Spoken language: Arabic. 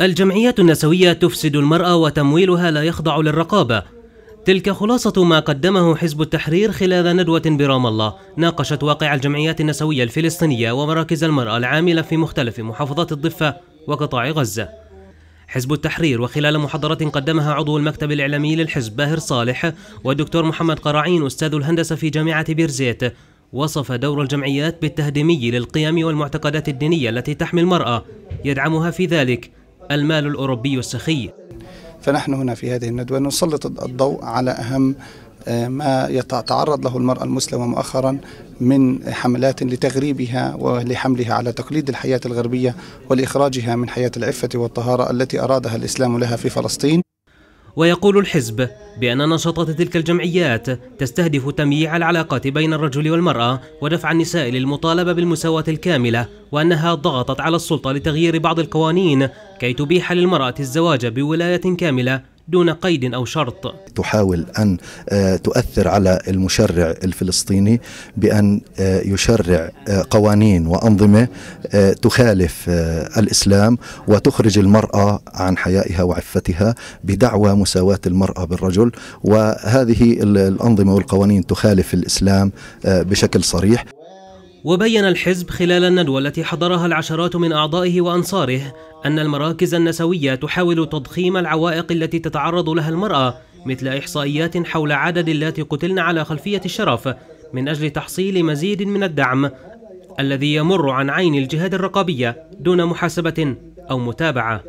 الجمعيات النسوية تفسد المرأة وتمويلها لا يخضع للرقابة تلك خلاصة ما قدمه حزب التحرير خلال ندوة برام الله ناقشت واقع الجمعيات النسوية الفلسطينية ومراكز المرأة العاملة في مختلف محافظات الضفة وقطاع غزة حزب التحرير وخلال محاضرة قدمها عضو المكتب الإعلامي للحزب باهر صالح والدكتور محمد قراعين أستاذ الهندسة في جامعة بيرزيت وصف دور الجمعيات بالتهديمي للقيم والمعتقدات الدينية التي تحمي المرأة يدعمها في ذلك المال الأوروبي السخي فنحن هنا في هذه الندوة نسلط الضوء على أهم آه، ما يتعرض له المرأة المسلمة مؤخرا من حملات لتغريبها ولحملها على تقليد الحياة الغربية ولإخراجها من حياة العفة والطهارة التي أرادها الإسلام لها في فلسطين ويقول الحزب بأن نشاطات تلك الجمعيات تستهدف تمييع العلاقات بين الرجل والمرأة ودفع النساء للمطالبة بالمساواة الكاملة وأنها ضغطت على السلطة لتغيير بعض القوانين كي تبيح للمرأة الزواج بولاية كاملة دون قيد أو شرط تحاول أن آه، تؤثر على المشرع الفلسطيني بأن آه، يشرع آه، قوانين وأنظمة تخالف الإسلام وتخرج المرأة عن حيائها وعفتها بدعوى مساواة المرأة بالرجل وهذه الأنظمة والقوانين تخالف الإسلام بشكل صريح وبين الحزب خلال الندوة التي حضرها العشرات من أعضائه وأنصاره أن المراكز النسوية تحاول تضخيم العوائق التي تتعرض لها المرأة مثل إحصائيات حول عدد اللاتي قتلن على خلفية الشرف من أجل تحصيل مزيد من الدعم الذي يمر عن عين الجهات الرقابية دون محاسبة أو متابعة